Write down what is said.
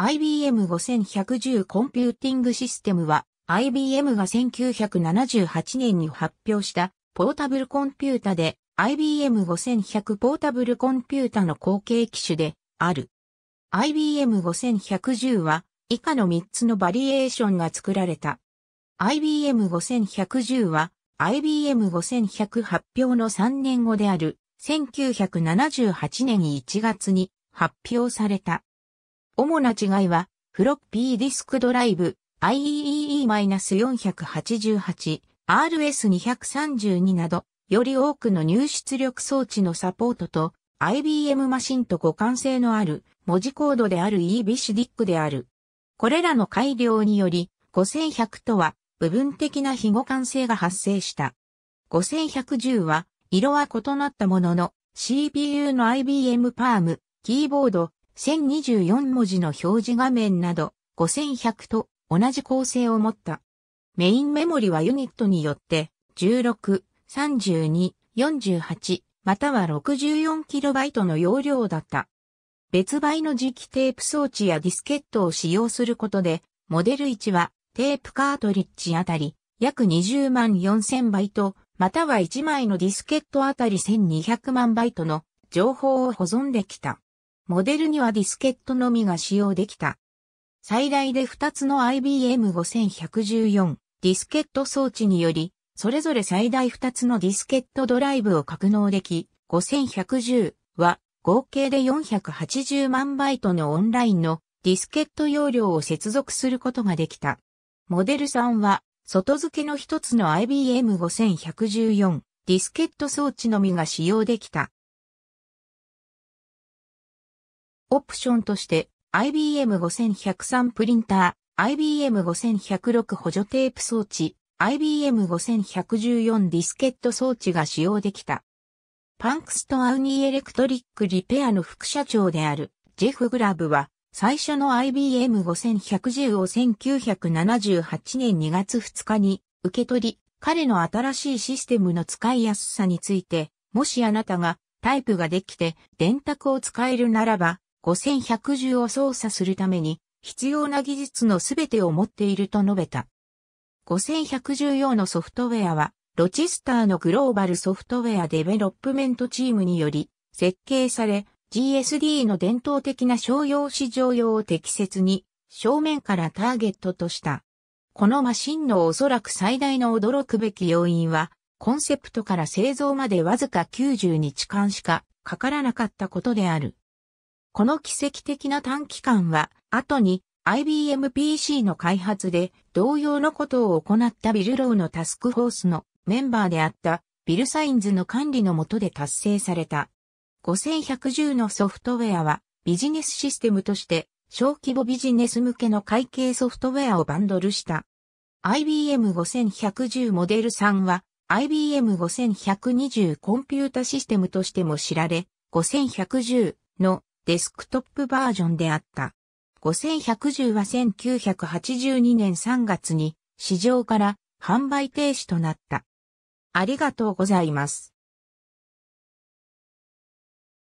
IBM5110 コンピューティングシステムは IBM が1978年に発表したポータブルコンピュータで IBM5100 ポータブルコンピュータの後継機種である。IBM5110 は以下の3つのバリエーションが作られた。IBM5110 は IBM5100 発表の3年後である1978年1月に発表された。主な違いは、フロッピーディスクドライブ、IEEE-488、RS232 など、より多くの入出力装置のサポートと、IBM マシンと互換性のある、文字コードである EBCDIC である。これらの改良により、5100とは、部分的な非互換性が発生した。5110は、色は異なったものの、CPU の IBM パーム、キーボード、1024文字の表示画面など5100と同じ構成を持った。メインメモリはユニットによって16、32、48または6 4イトの容量だった。別売の磁気テープ装置やディスケットを使用することで、モデル1はテープカートリッジあたり約20万4000バイト、または1枚のディスケットあたり1200万バイトの情報を保存できた。モデルにはディスケットのみが使用できた。最大で2つの IBM5114 ディスケット装置により、それぞれ最大2つのディスケットドライブを格納でき、5110は合計で480万バイトのオンラインのディスケット容量を接続することができた。モデル3は外付けの一つの IBM5114 ディスケット装置のみが使用できた。オプションとして IBM5103 プリンター、IBM5106 補助テープ装置、IBM5114 ディスケット装置が使用できた。パンクストアウニーエレクトリックリペアの副社長であるジェフ・グラブは最初の IBM5110 を1978年2月2日に受け取り、彼の新しいシステムの使いやすさについて、もしあなたがタイプができて電卓を使えるならば、5110を操作するために必要な技術のすべてを持っていると述べた。5110用のソフトウェアは、ロチスターのグローバルソフトウェアデベロップメントチームにより設計され、GSD の伝統的な商用市場用を適切に正面からターゲットとした。このマシンのおそらく最大の驚くべき要因は、コンセプトから製造までわずか90日間しかかからなかったことである。この奇跡的な短期間は、後に IBM PC の開発で同様のことを行ったビルローのタスクフォースのメンバーであったビルサインズの管理のもとで達成された。5110のソフトウェアはビジネスシステムとして小規模ビジネス向けの会計ソフトウェアをバンドルした。IBM5110 モデル3は IBM5120 コンピュータシステムとしても知られ、5110のデスクトップバージョンであった。5110は1982年3月に市場から販売停止となった。ありがとうございます。